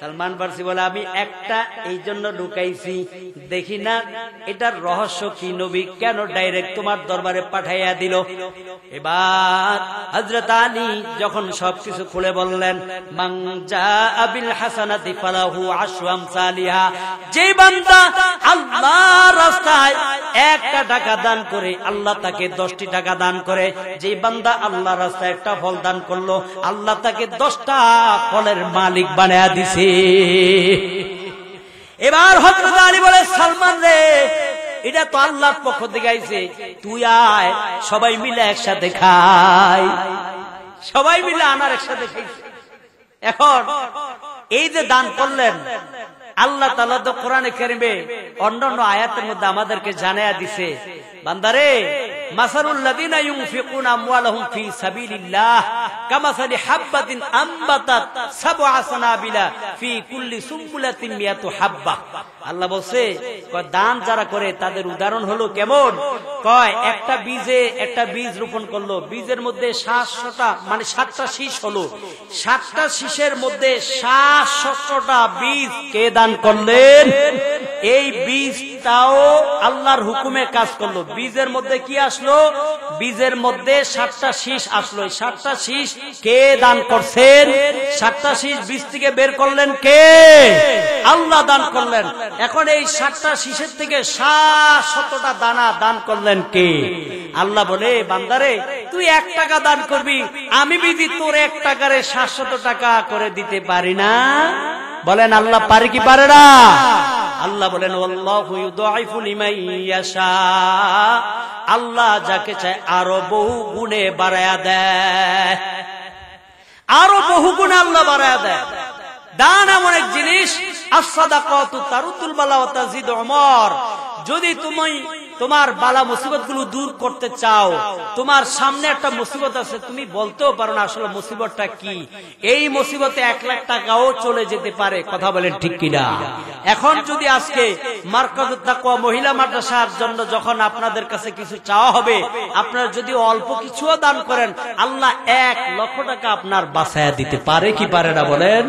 সালমান ফার্সি বলে আমি একটা এই জন্য ঢুকাইছি দেখি না এটার রহস্য কি নবী কেন ডাইরেক্ট তোমার দরবারে পাঠাইয়া দিল এবার হজরত আলী যখন সবকিছু খুলে বললেন মাংজা আবিল হাসানাতি ফালাহু সালিহা যে বান্দা আল্লাহ রাস্তায় একটা টাকা দান করে আল্লাহ তাকে দশটি টাকা দান করে যে বান্দা আল্লাহ রাস্তায় একটা ফল দান করলো আল্লাহ তাকে দশটা ফলের মালিক বানিয়ে দিছে এবার হজরত আলী বলে সালমান রে এটা তো আল্লাহর পক্ষ থেকে আইছে তুই আয় সবাই মিলে একসাথে খাই সবাই মিলে আনার একসাথে এখন এই যে দান করলেন আল্লাহ তালা তো কোরআনে কেরিবে অন্যান্য আয়াতের মধ্যে আমাদেরকে জানাইয়া দিছে বান্দারে মাসারুল্লাযীনা আল্লাহ বলছে দান যারা করে তাদের উদাহরণ হলো কেমন কয় একটা বীজে একটা বীজ রোপণ করলো বীজের মধ্যে সাতশোটা মানে সাতটা শীষ হলো সাতটা শীষের মধ্যে সাতশোটা বীজ কে দান করলেন এই তাও আল্লাহর হুকুমে কাজ করলো বীজের মধ্যে কি আস আসলো বীজের মধ্যে সাতটা শীষ আসলো সাতটা শীষ কে দান করছেন সাতটা শীষ বীজ থেকে বের করলেন কে আল্লাহ দান করলেন এখন এই সাতটা শীষের থেকে সাত শতটা দানা দান করলেন কে আল্লাহ বলে বান্দারে তুই এক টাকা দান করবি আমি বিধি তোর এক টাকারে সাত টাকা করে দিতে পারি না বলেন আল্লাহ পারে কি পারে না আল্লাহ বলেন আল্লাহ আল্লাহ যাকে চায় আরো বহু গুণে বাড়ায় দেয় আরো বহু গুণে আল্লাহ বাড়ায় দেয় দান এমন এক জিনিস আসাদা কত তারুতুল বালা জিদ অমর যদি তুমি তোমার বালা মুসিবত গুলো দূর করতে চাও তোমার সামনে একটা মুসিবত আছে তুমি বলতেও পারো না আসলে মুসিবতটা কি এই মুসিবতে এক লাখ টাকাও চলে যেতে পারে কথা বলেন ঠিক কিনা এখন যদি আজকে মহিলা মাদ্রাসার জন্য যখন আপনাদের কাছে কিছু চাওয়া হবে আপনারা যদি অল্প কিছুও দান করেন আল্লাহ এক লক্ষ টাকা আপনার বাসায় দিতে পারে কি পারে না বলেন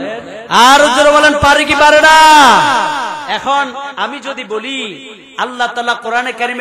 আর জোরে বলেন পারে কি পারে না এখন আমি যদি বলি আল্লাহ তালা কোরআনে কারিমে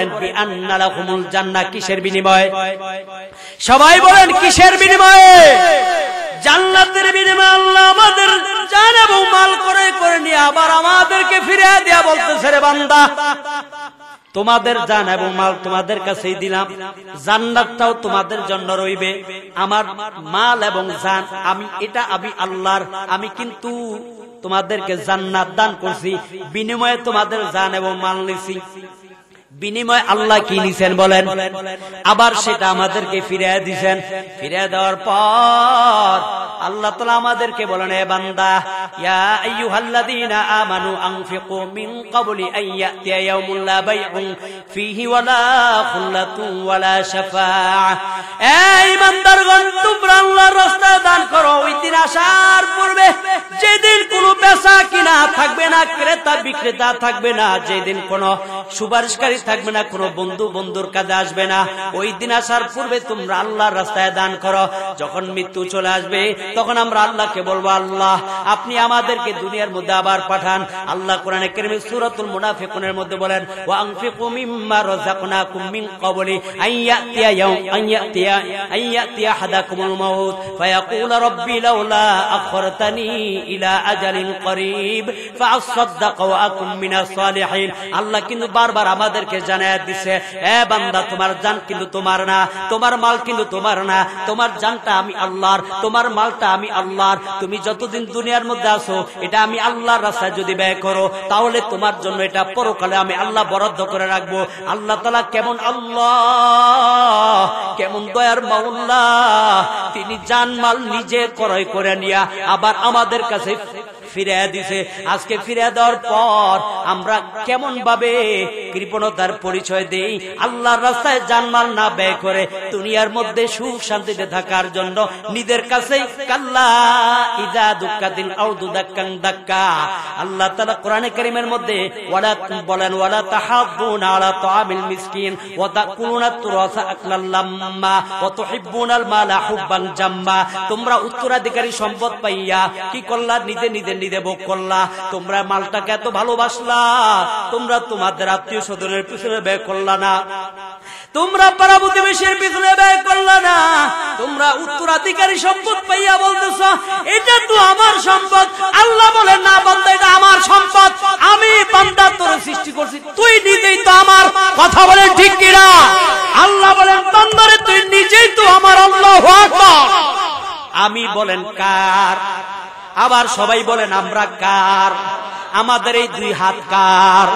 বলেন বিআন্নালাহুমুল জান্নাহ কিসের বিনিময়ে সবাই বলেন কিসের বিনিময়ে জান্নাতের বিনিময়ে আল্লাহ আমাদের জান এবং মাল করে করে নিয়ে আবার আমাদেরকে ফিরে দেয়া বলতেছে রে বান্দা তোমাদের জান এবং মাল তোমাদের কাছেই দিলাম জান্নাতটাও তোমাদের জন্য রইবে আমার মাল এবং জান আমি এটা আমি আল্লাহর আমি কিন্তু তোমাদেরকে জান্নাত দান করছি বিনিময়ে তোমাদের জান এবং মাল নিছি বিনিময় আল্লাহ কি নিছেন বলেন আবার সেটা আমাদেরকে ফিরিয়ে দিছেন ফিরিয়ে দেওয়ার পর আল্লাহ তালা আমাদেরকে বলেন এ বান্দা ইয়া আইয়ুহাল্লাযীনা আমানু আনফিকু মিন ক্বাবলি বাইউন ফীহি ওয়ালা খুল্লাতুন ওয়ালা তোমরা আল্লাহর রাস্তায় দান করো ওই দিন আসার পূর্বে যেদিন কোনো পেশা কিনা থাকবে না ক্রেতা বিক্রেতা থাকবে না যেদিন কোনো সুপারিশকারী থাকবে না কোন বন্ধু বন্ধুর কাজে আসবে না ওই দিন আসার পূর্বে তোমরা আল্লাহ রাস্তায় দান করো যখন মৃত্যু চলে আসবে তখন আমরা আল্লাহকে বলবো আল্লাহ আপনি আমাদেরকে দুনিয়ার মধ্যে আবার পাঠান আল্লাহ কোরআনে কেরিমে সূরাতুল মুনাফিকুনের মধ্যে বলেন ওয়া আনফিকু মিম্মা রাযাকনাকুম মিন ক্বাবলি আইয়াতিয়া ইয়াউম আইয়াতিয়া আইয়াতিয়া হাদাকুমুল মাউত ফায়াকুল রাব্বি লাউলা আখরতানি ইলা আজালিন ক্বারীব ফাআসাদদাক ওয়া আকুম মিনাস সালিহিন আল্লাহ কিন্তু বারবার আমাদেরকে জানায় দিছে এ বান্দা তোমার জান কিন্তু তোমার না তোমার মাল কিন্তু তোমার না তোমার জানটা আমি আল্লাহর তোমার মালটা আমি আল্লাহর তুমি যতদিন দুনিয়ার মধ্যে আসো এটা আমি আল্লাহর রাস্তায় যদি ব্যয় করো তাহলে তোমার জন্য এটা পরকালে আমি আল্লাহ বরাদ্দ করে রাখবো আল্লাহ তালা কেমন আল্লাহ কেমন দয়ার মাউল্লাহ তিনি জানমাল নিজে ক্রয় করে নিয়া আবার আমাদের কাছে ফিরে দিছে আজকে ফিরে দেওয়ার পর আমরা কেমন ভাবে কৃপণতার পরিচয় দেই আল্লাহর রাস্তায় জানমাল না ব্যয় করে দুনিয়ার মধ্যে সুখ শান্তিতে থাকার জন্য নিজের কাছে আল্লাহ কোরআনে মধ্যে বলেন ওয়ালা তাহাবুন আলা মিসকিন ওয়া তাকুলুনা তুরাসা আকলাল লাম্মা ওয়া তুহিব্বুনাল মালা হুব্বান জাম্মা তোমরা উত্তরাধিকারী সম্পদ পাইয়া কি করলা নিজে নিজে নিদে ভোগ করলা তোমরা মালটাকে এত ভালোবাসলা তোমরা তোমাদের আত্মীয় স্বজনের পিছনে ব্যয় করলা না তোমরা পাড়া প্রতিবেশীর পিছনে ব্যয় করলে না তোমরা উত্তরাধিকারী সম্পদ পাইয়া বলতেছ এটা তো আমার সম্পদ আল্লাহ বলে না বলতে এটা আমার সম্পদ আমি পান্ডা তোর সৃষ্টি করছি তুই নিজেই তো আমার কথা বলে ঠিক কিনা আল্লাহ বলেন পান্ডারে তুই নিজেই তো আমার আল্লাহ আমি বলেন কার আবার সবাই বলেন আমরা কার আমাদের এই দুই হাত কার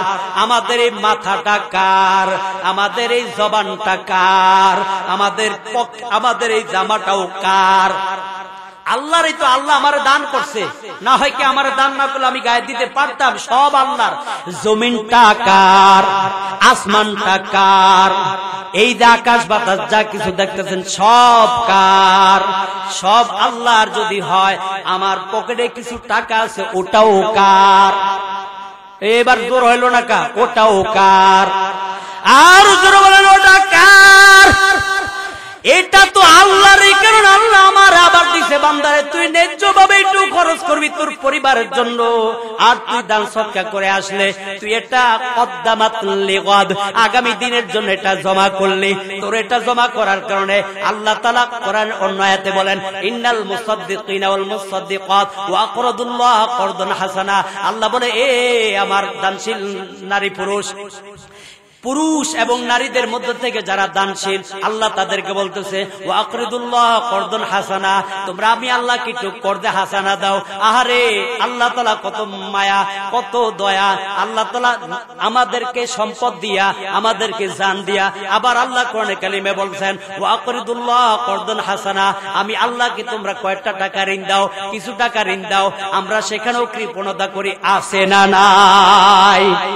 আমাদের এই মাথাটা কার আমাদের এই জবানটা কার আমাদের আমাদের এই জামাটাও কার আল্লাহরই তো আল্লাহ আমার দান করছে না হয় কি আমার দান না করলে আমি গায়ে দিতে পারতাম সব আল্লাহর জমিন টাকার আসমান টাকার এই যে আকাশ বাতাস যা কিছু দেখতেছেন সব কার সব আল্লাহর যদি হয় আমার পকেটে কিছু টাকা আছে ওটাও কার এবার জোর হইল না কা ওটাও কার আর জোর বলেন ওটা কার এটা তো আল্লাহর কারণ আল্লাহ আমার আবার দিছে বান্দারে তুই ন্যায্য ভাবে একটু খরচ করবি তোর পরিবারের জন্য আর তুই দান সৎকা করে আসলে তুই এটা কদ্দামাত লিগাদ আগামী দিনের জন্য এটা জমা করলি তোর এটা জমা করার কারণে আল্লাহ তাআলা কোরআন অন্য আয়াতে বলেন ইন্নাল মুসাদ্দিকিনা ওয়াল মুসাদ্দিকাত ওয়া আকরাদুল্লাহ করদান হাসানা আল্লাহ বলে এ আমার দানশীল নারী পুরুষ পুরুষ এবং নারীদের মধ্য থেকে যারা দানশীল আল্লাহ তাদেরকে বলতেছে ও আকরিদুল্লাহ করদন হাসানা তোমরা আমি আল্লাহ কি টুক করদে হাসানা দাও আহারে আল্লাহ তালা কত মায়া কত দয়া আল্লাহ তালা আমাদেরকে সম্পদ দিয়া আমাদেরকে জান দিয়া আবার আল্লাহ কোরআনে কালিমে বলছেন ও আকরিদুল্লাহ করদন হাসানা আমি আল্লাহকে তোমরা কয়েকটা টাকা ঋণ দাও কিছু টাকা ঋণ দাও আমরা সেখানেও কৃপণতা করি আসে না নাই